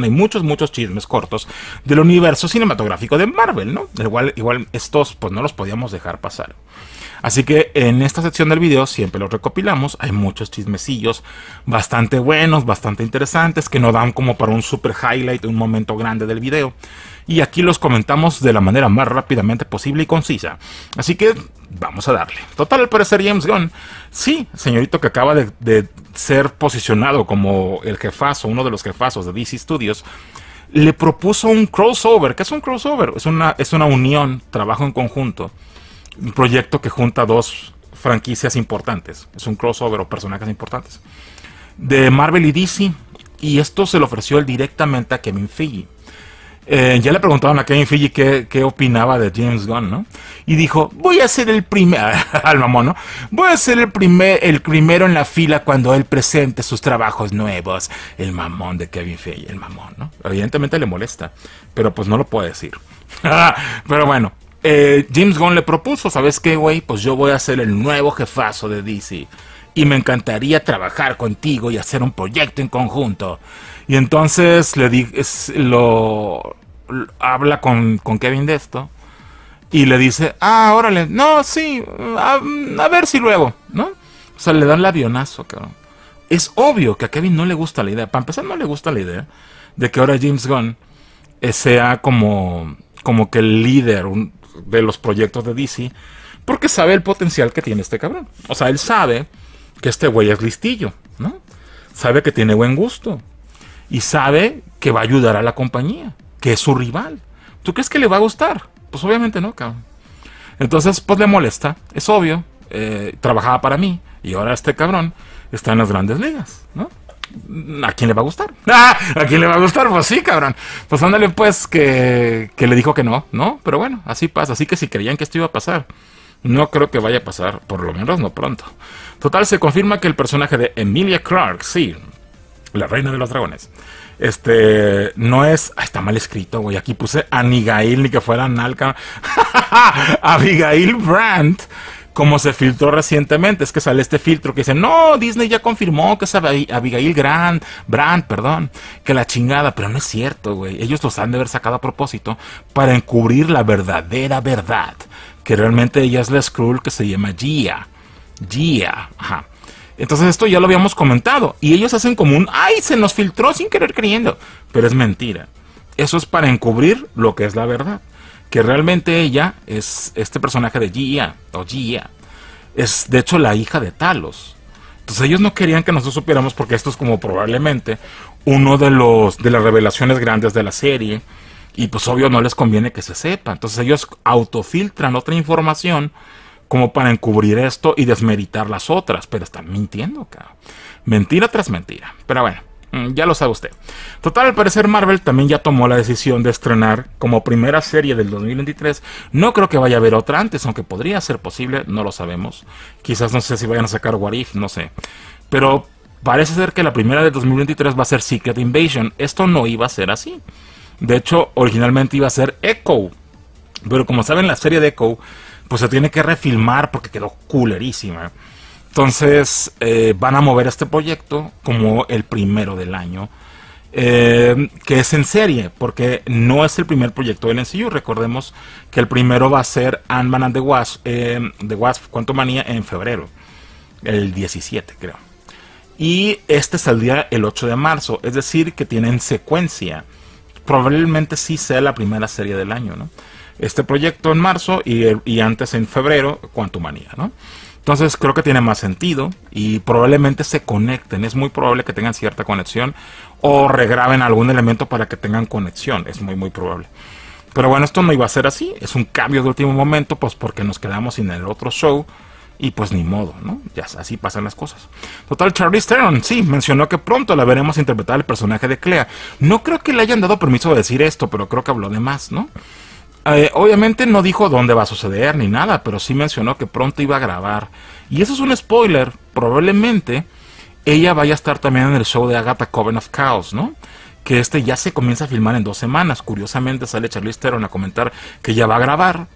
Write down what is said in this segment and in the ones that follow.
hay muchos, muchos chismes cortos del universo cinematográfico de Marvel, ¿no? igual estos pues no los podíamos dejar pasar. Así que en esta sección del video siempre los recopilamos. Hay muchos chismecillos bastante buenos, bastante interesantes, que no dan como para un super highlight, un momento grande del video. Y aquí los comentamos de la manera más rápidamente posible y concisa. Así que vamos a darle. Total, al parecer James Gunn, sí, señorito que acaba de, ser posicionado como el jefazo, uno de los jefazos de DC Studios, le propuso un crossover. ¿Qué es un crossover? Es una, es una unión, trabajo en conjunto un proyecto que junta dos franquicias importantes. Es un crossover o personajes importantes. De Marvel y DC. Y esto se lo ofreció él directamente a Kevin Feige. Eh, ya le preguntaron a Kevin Feige qué, qué, opinaba de James Gunn, ¿no? Y dijo, voy a ser el primer, al mamón, ¿no? Voy a ser el, primer, el primero en la fila cuando él presente sus trabajos nuevos. El mamón de Kevin Feige, el mamón, ¿no? Evidentemente le molesta, pero pues no lo puede decir. pero bueno, eh, James Gunn le propuso, ¿sabes qué, güey? Pues yo voy a ser el nuevo jefazo de DC. Y me encantaría trabajar contigo y hacer un proyecto en conjunto. Y entonces le di, lo, habla con, Kevin de esto. Y le dice, ah, órale, no, sí, a, ver si luego, ¿no? O sea, le dan la avionazo, cabrón. Es obvio que a Kevin no le gusta la idea. Para empezar, no le gusta la idea de que ahora James Gunn eh, sea como, como que el líder, un, de los proyectos de DC, porque sabe el potencial que tiene este cabrón. O sea, él sabe que este güey es listillo, ¿no? Sabe que tiene buen gusto y sabe que va a ayudar a la compañía, que es su rival. ¿Tú crees que le va a gustar? Pues obviamente no, cabrón. Entonces, pues le molesta, es obvio. Eh, trabajaba para mí y ahora este cabrón está en las grandes ligas, ¿no? ¿A quién le va a gustar? Ah, ¿A quién le va a gustar? Pues sí, cabrón. Pues ándale, pues, que, que le dijo que no, ¿no? Pero bueno, así pasa. Así que si creían que esto iba a pasar, no creo que vaya a pasar, por lo menos no pronto. Total, se confirma que el personaje de Emilia Clark, sí, la reina de los dragones, este, no es. Ah, está mal escrito, güey. Aquí puse Anigail, ni que fuera Nalca. Abigail Brandt como se filtró recientemente, es que sale este filtro que dice, no, Disney ya confirmó que es Abigail Grant, Brand, perdón, que la chingada, pero no es cierto, güey. Ellos los han de haber sacado a propósito para encubrir la verdadera verdad, que realmente ella es la Scroll, que se llama Gia. Gia, ajá. Entonces esto ya lo habíamos comentado, y ellos hacen como un, ay, se nos filtró sin querer creyendo, pero es mentira. Eso es para encubrir lo que es la verdad que realmente ella es este personaje de Gia, o Gia, es de hecho la hija de Talos. Entonces ellos no querían que nosotros supiéramos porque esto es como probablemente uno de los de las revelaciones grandes de la serie y pues obvio no les conviene que se sepa. Entonces ellos autofiltran otra información como para encubrir esto y desmeritar las otras, pero están mintiendo, cabrón. Mentira tras mentira. Pero bueno, Mm, ya lo sabe usted. Total, al parecer Marvel también ya tomó la decisión de estrenar como primera serie del 2023. No creo que vaya a haber otra antes, aunque podría ser posible, no lo sabemos. Quizás no sé si vayan a sacar Warif, no sé. Pero parece ser que la primera del 2023 va a ser Secret Invasion. Esto no iba a ser así. De hecho, originalmente iba a ser Echo. Pero como saben, la serie de Echo pues se tiene que refilmar porque quedó culerísima. Entonces eh, van a mover este proyecto como el primero del año, eh, que es en serie, porque no es el primer proyecto del NCU. Recordemos que el primero va a ser Ant-Man and the Wasp, eh, the Wasp en febrero, el 17 creo. Y este saldría el 8 de marzo, es decir, que tienen secuencia. Probablemente sí sea la primera serie del año, ¿no? Este proyecto en marzo y, antes en febrero, Manía, ¿no? Entonces creo que tiene más sentido y probablemente se conecten. Es muy probable que tengan cierta conexión o regraben algún elemento para que tengan conexión. Es muy, muy probable. Pero bueno, esto no iba a ser así. Es un cambio de último momento, pues porque nos quedamos sin el otro show. Y pues ni modo, ¿no? Ya así pasan las cosas. Total, Charlie Stern sí, mencionó que pronto la veremos interpretar el personaje de Clea. No creo que le hayan dado permiso de decir esto, pero creo que habló de más, ¿no? Eh, obviamente no dijo dónde va a suceder ni nada, pero sí mencionó que pronto iba a grabar. Y eso es un spoiler, probablemente ella vaya a estar también en el show de Agatha Coven of Chaos, ¿no? Que este ya se comienza a filmar en dos semanas. Curiosamente sale Charlize Theron a comentar que ya va a grabar.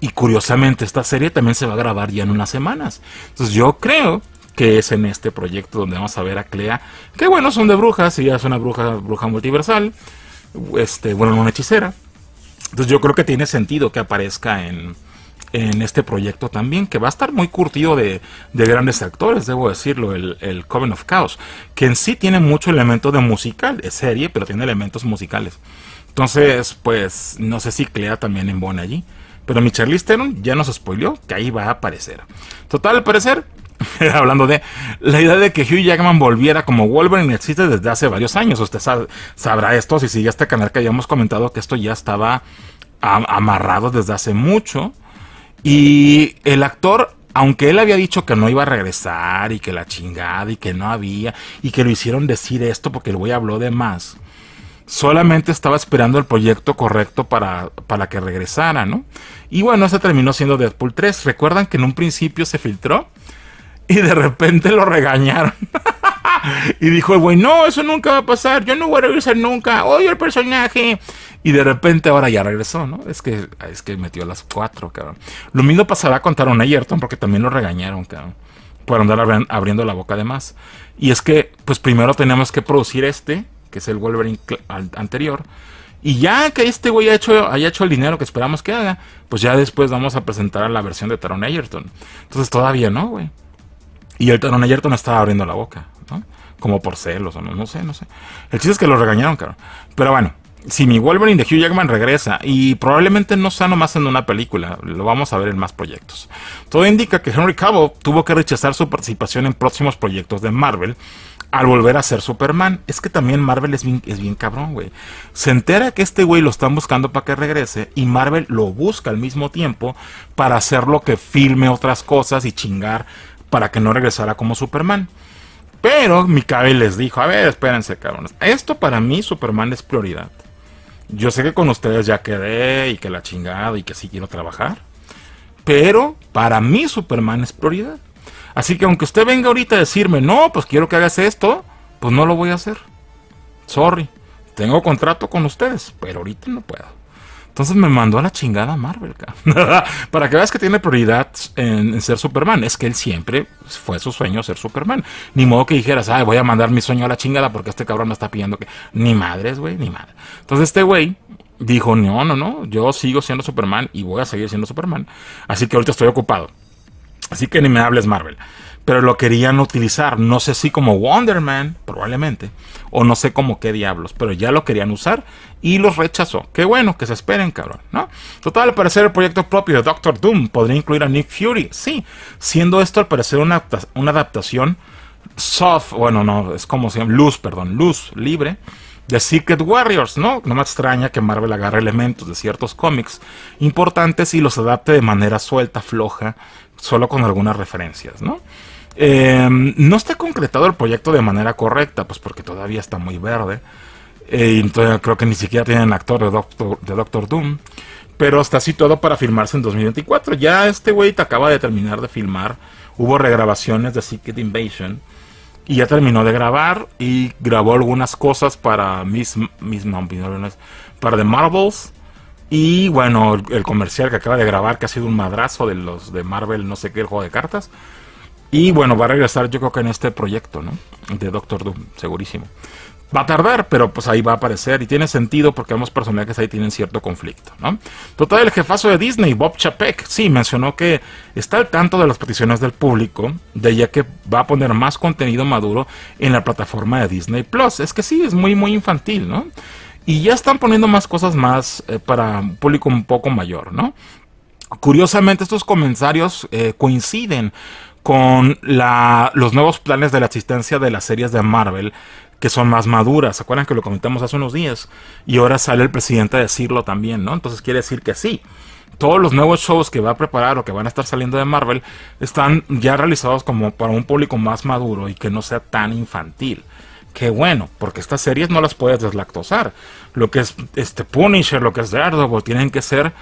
Y curiosamente esta serie también se va a grabar ya en unas semanas. Entonces yo creo que es en este proyecto donde vamos a ver a Clea. Que bueno, son de brujas y ya es una bruja, bruja multiversal. Este, bueno, una hechicera. Entonces yo creo que tiene sentido que aparezca en, este proyecto también, que va a estar muy curtido de, grandes actores, debo decirlo, el, el, Coven of Chaos, que en sí tiene mucho elemento de musical, es serie, pero tiene elementos musicales. Entonces, pues, no sé si Clea también en Bon allí. Pero mi Charlie Theron ya nos spoileó que ahí va a aparecer. Total, al parecer, hablando de la idea de que Hugh Jackman volviera como Wolverine existe desde hace varios años. Usted sabrá esto si sigue este canal que habíamos comentado que esto ya estaba amarrado desde hace mucho. Y el actor, aunque él había dicho que no iba a regresar y que la chingada y que no había y que lo hicieron decir esto porque el güey habló de más. Solamente estaba esperando el proyecto correcto para, para que regresara, ¿no? Y bueno, se terminó siendo Deadpool 3. ¿Recuerdan que en un principio se filtró? y de repente lo regañaron. y dijo el güey, no, eso nunca va a pasar, yo no voy a regresar nunca, odio el personaje. Y de repente ahora ya regresó, ¿no? Es que, es que metió las cuatro, cabrón. Lo mismo pasará con Taron Egerton porque también lo regañaron, cabrón. Por andar abriendo la boca de más. Y es que, pues primero tenemos que producir este, que es el Wolverine anterior. Y ya que este güey haya hecho, hecho el dinero que esperamos que haga, pues ya después vamos a presentar a la versión de Taron Egerton. Entonces todavía no, güey. Y el ayer no estaba abriendo la boca, ¿no? Como por celos, o no, sé, no sé. El chiste es que lo regañaron, cabrón. Pero bueno, si mi Wolverine de Hugh Jackman regresa, y probablemente no sea nomás en una película, lo vamos a ver en más proyectos. Todo indica que Henry Cabo tuvo que rechazar su participación en próximos proyectos de Marvel al volver a ser Superman. Es que también Marvel es bien, es bien cabrón, güey. Se entera que este güey lo están buscando para que regrese y Marvel lo busca al mismo tiempo para hacerlo que filme otras cosas y chingar para que no regresara como Superman. Pero Mikabe les dijo, a ver, espérense, cabrones. Esto para mí, Superman, es prioridad. Yo sé que con ustedes ya quedé y que la chingado y que sí quiero trabajar. Pero para mí Superman es prioridad. Así que aunque usted venga ahorita a decirme, no, pues quiero que hagas esto, pues no lo voy a hacer. Sorry, tengo contrato con ustedes, pero ahorita no puedo. Entonces me mandó a la chingada Marvel, Para que veas que tiene prioridad en, ser Superman. Es que él siempre fue su sueño ser Superman. Ni modo que dijeras, ay, voy a mandar mi sueño a la chingada porque este cabrón me está pidiendo que. Ni madres, güey, ni madre. Entonces este güey dijo, no, no, no, yo sigo siendo Superman y voy a seguir siendo Superman. Así que ahorita estoy ocupado. Así que ni me hables Marvel pero lo querían utilizar, no sé si como Wonder Man, probablemente, o no sé como qué diablos, pero ya lo querían usar y los rechazó. Qué bueno, que se esperen, cabrón, ¿no? Total, al parecer el proyecto propio de Doctor Doom podría incluir a Nick Fury, sí, siendo esto al parecer una, una adaptación soft, bueno, no, es como se llama, luz, perdón, luz libre de Secret Warriors, ¿no? No me extraña que Marvel agarre elementos de ciertos cómics importantes y los adapte de manera suelta, floja, solo con algunas referencias, ¿no? Em, no está concretado el proyecto de manera correcta, pues porque todavía está muy verde. Eh, entonces creo que ni siquiera tienen actor de Doctor, Doom. Pero está situado para filmarse en 2024. Ya este güey te acaba de terminar de filmar. Hubo regrabaciones de Secret Invasion. Y ya terminó de grabar. Y grabó algunas cosas para mis, mis para The Marvels. Y bueno, el, el comercial que acaba de grabar, que ha sido un madrazo de los de Marvel, no sé qué, el juego de cartas. Y bueno, va a regresar yo creo que en este proyecto, ¿no? De Doctor Doom, segurísimo. Va a tardar, pero pues ahí va a aparecer y tiene sentido porque ambos personajes ahí tienen cierto conflicto, ¿no? Total, el jefazo de Disney, Bob Chapek, sí, mencionó que está al tanto de las peticiones del público, de ya que va a poner más contenido maduro en la plataforma de Disney Plus. Es que sí, es muy, muy infantil, ¿no? Y ya están poniendo más cosas más eh, para un público un poco mayor, ¿no? Curiosamente, estos comentarios eh, coinciden con los nuevos planes de la existencia de las series de Marvel que son más maduras. ¿Se acuerdan que lo comentamos hace unos días? Y ahora sale el presidente a decirlo también, ¿no? Entonces quiere decir que sí. Todos los nuevos shows que va a preparar o que van a estar saliendo de Marvel están ya realizados como para un público más maduro y que no sea tan infantil. Qué bueno, porque estas series no las puedes deslactosar. Lo que es este Punisher, lo que es Daredevil, tienen que ser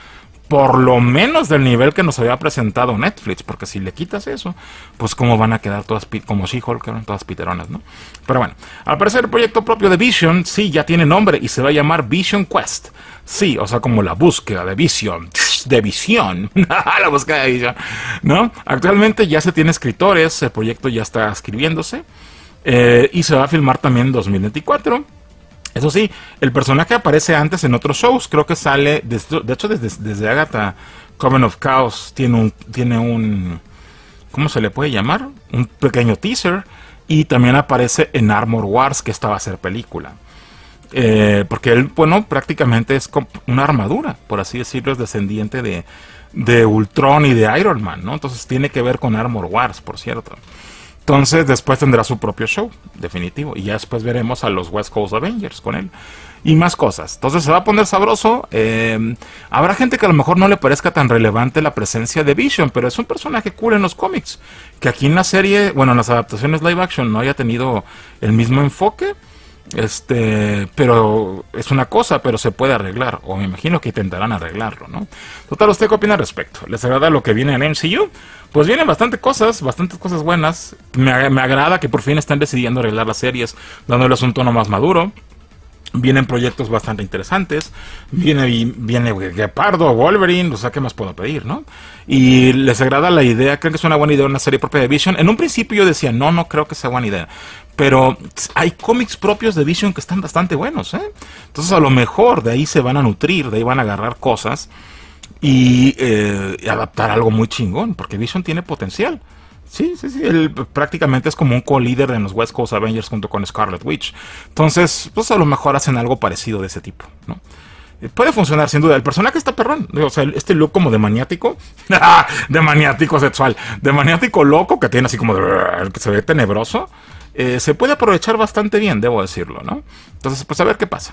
por lo menos del nivel que nos había presentado Netflix, porque si le quitas eso, pues cómo van a quedar todas como she todas piteronas, ¿no? Pero bueno, al parecer el proyecto propio de Vision, sí, ya tiene nombre y se va a llamar Vision Quest. Sí, o sea, como la búsqueda de Vision, de visión, la búsqueda de Vision, ¿no? Actualmente ya se tiene escritores, el proyecto ya está escribiéndose eh, y se va a filmar también en 2024 eso sí, el personaje aparece antes en otros shows, creo que sale, de hecho desde, desde Agatha Coven of Chaos tiene un, tiene un, ¿cómo se le puede llamar? Un pequeño teaser y también aparece en Armor Wars que esta va a ser película. Eh, porque él, bueno, prácticamente es una armadura, por así decirlo, es descendiente de, de Ultron y de Iron Man, ¿no? Entonces tiene que ver con Armor Wars, por cierto. Entonces después tendrá su propio show, definitivo. Y ya después veremos a los West Coast Avengers con él. Y más cosas. Entonces se va a poner sabroso. Em, habrá gente que a lo mejor no le parezca tan relevante la presencia de Vision, pero es un personaje cool en los cómics. Que aquí en la serie, bueno, en las adaptaciones live action no haya tenido el mismo enfoque. Este, pero es una cosa, pero se puede arreglar, o me imagino que intentarán arreglarlo, ¿no? Total, ¿usted qué opina al respecto? ¿Les agrada lo que viene en MCU? Pues vienen bastantes cosas, bastantes cosas buenas. Me, agrada que por fin están decidiendo arreglar las series, dándoles un tono más maduro. Vienen proyectos bastante interesantes. Viene, viene Gepardo, Wolverine, o sea, ¿qué más puedo pedir, no? Y les agrada la idea, creo que es una buena idea una serie propia de Vision. En un principio yo decía, no, no creo que sea buena idea pero hay cómics propios de Vision que están bastante buenos, ¿eh? Entonces a lo mejor de ahí se van a nutrir, de ahí van a agarrar cosas eh, y, adaptar algo muy chingón, porque Vision tiene potencial. Sí, sí, sí, él prácticamente es como un co-líder de los West Coast Avengers junto con Scarlet Witch. Entonces, pues a lo mejor hacen algo parecido de ese tipo, ¿no? Eh, puede funcionar, sin duda. El personaje está perrón. O sea, este look como de maniático. de maniático sexual. De maniático loco que tiene así como que se ve tenebroso. Eh, se puede aprovechar bastante bien, debo decirlo, ¿no? Entonces, pues a ver qué pasa.